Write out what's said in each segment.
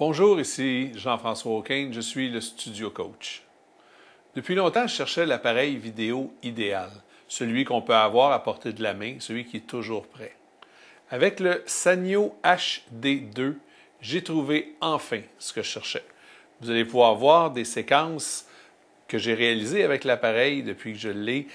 Bonjour, ici Jean-François O'Kane, je suis le studio coach. Depuis longtemps, je cherchais l'appareil vidéo idéal, celui qu'on peut avoir à portée de la main, celui qui est toujours prêt. Avec le Sanyo HD2, j'ai trouvé enfin ce que je cherchais. Vous allez pouvoir voir des séquences que j'ai réalisées avec l'appareil depuis que je l'ai,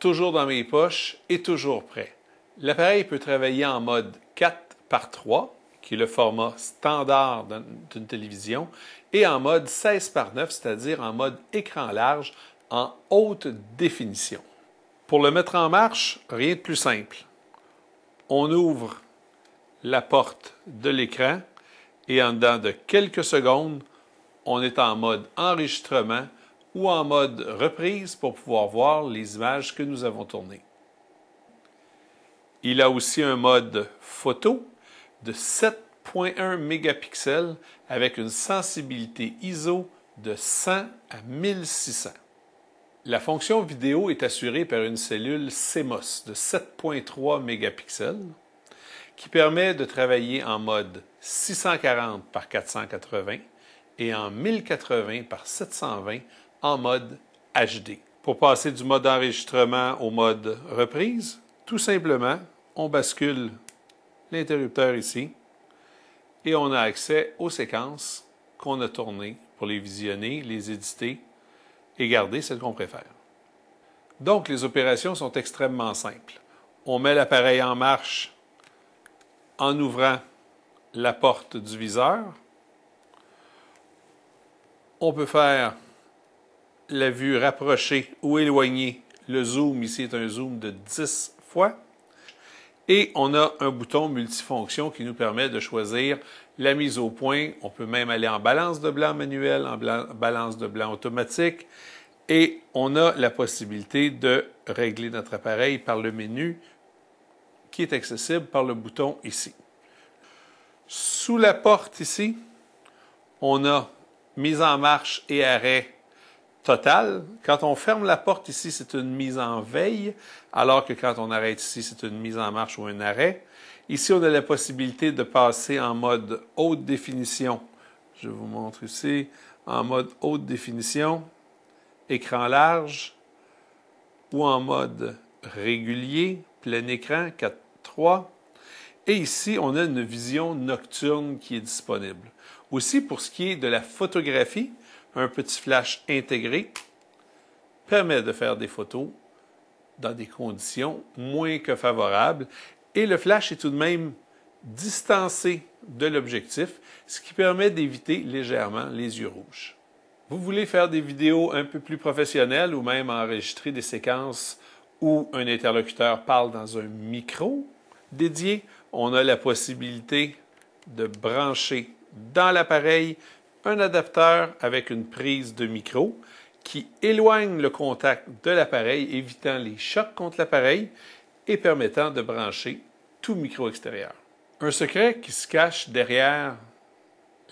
toujours dans mes poches et toujours prêt. L'appareil peut travailler en mode 4 par 3 qui est le format standard d'une télévision, et en mode 16 par 9, c'est-à-dire en mode écran large en haute définition. Pour le mettre en marche, rien de plus simple. On ouvre la porte de l'écran et en dedans de quelques secondes, on est en mode enregistrement ou en mode reprise pour pouvoir voir les images que nous avons tournées. Il a aussi un mode photo de 7 0.1 mégapixel avec une sensibilité ISO de 100 à 1600. La fonction vidéo est assurée par une cellule CMOS de 7.3 mégapixels qui permet de travailler en mode 640 par 480 et en 1080 par 720 en mode HD. Pour passer du mode enregistrement au mode reprise, tout simplement, on bascule l'interrupteur ici et on a accès aux séquences qu'on a tournées pour les visionner, les éditer et garder celles qu'on préfère. Donc, les opérations sont extrêmement simples. On met l'appareil en marche en ouvrant la porte du viseur. On peut faire la vue rapprochée ou éloignée. Le zoom ici est un zoom de 10 fois. Et on a un bouton multifonction qui nous permet de choisir la mise au point. On peut même aller en balance de blanc manuel, en balance de blanc automatique. Et on a la possibilité de régler notre appareil par le menu qui est accessible par le bouton ici. Sous la porte ici, on a mise en marche et arrêt Total, Quand on ferme la porte ici, c'est une mise en veille, alors que quand on arrête ici, c'est une mise en marche ou un arrêt. Ici, on a la possibilité de passer en mode haute définition. Je vous montre ici, en mode haute définition, écran large, ou en mode régulier, plein écran, 3. Et ici, on a une vision nocturne qui est disponible. Aussi, pour ce qui est de la photographie, un petit flash intégré permet de faire des photos dans des conditions moins que favorables et le flash est tout de même distancé de l'objectif, ce qui permet d'éviter légèrement les yeux rouges. Vous voulez faire des vidéos un peu plus professionnelles ou même enregistrer des séquences où un interlocuteur parle dans un micro dédié, on a la possibilité de brancher dans l'appareil un adapteur avec une prise de micro qui éloigne le contact de l'appareil, évitant les chocs contre l'appareil et permettant de brancher tout micro extérieur. Un secret qui se cache derrière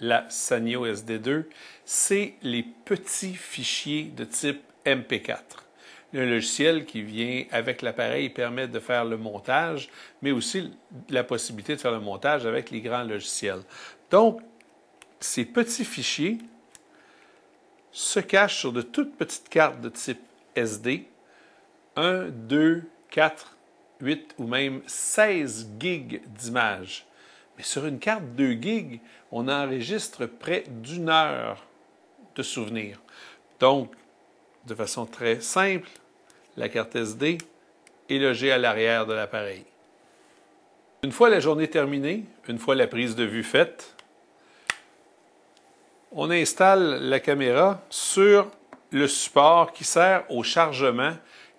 la Sanyo SD2, c'est les petits fichiers de type MP4. Le logiciel qui vient avec l'appareil permet de faire le montage, mais aussi la possibilité de faire le montage avec les grands logiciels. Donc, ces petits fichiers se cachent sur de toutes petites cartes de type SD, 1, 2, 4, 8 ou même 16 gigs d'images. Mais sur une carte 2 gigs, on enregistre près d'une heure de souvenirs. Donc, de façon très simple, la carte SD est logée à l'arrière de l'appareil. Une fois la journée terminée, une fois la prise de vue faite, on installe la caméra sur le support qui sert au chargement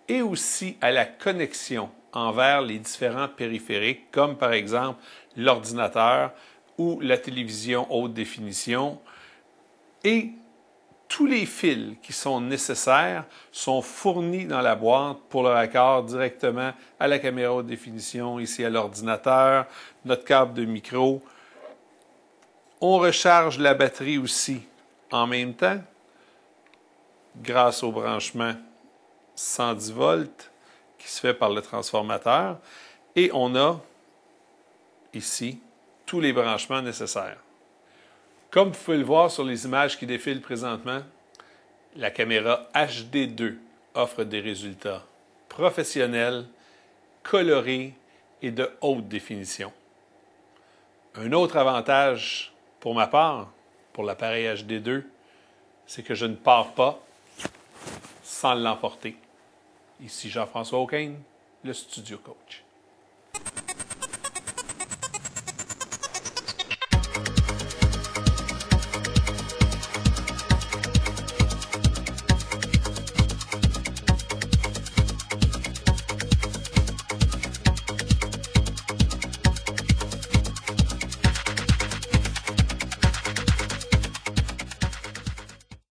et aussi à la connexion envers les différents périphériques, comme par exemple l'ordinateur ou la télévision haute définition. Et tous les fils qui sont nécessaires sont fournis dans la boîte pour le raccord directement à la caméra haute définition, ici à l'ordinateur, notre câble de micro, on recharge la batterie aussi en même temps grâce au branchement 110 volts qui se fait par le transformateur. Et on a ici tous les branchements nécessaires. Comme vous pouvez le voir sur les images qui défilent présentement, la caméra HD2 offre des résultats professionnels, colorés et de haute définition. Un autre avantage pour ma part, pour l'appareil HD2, c'est que je ne pars pas sans l'emporter. Ici Jean-François Aucaine, le studio coach.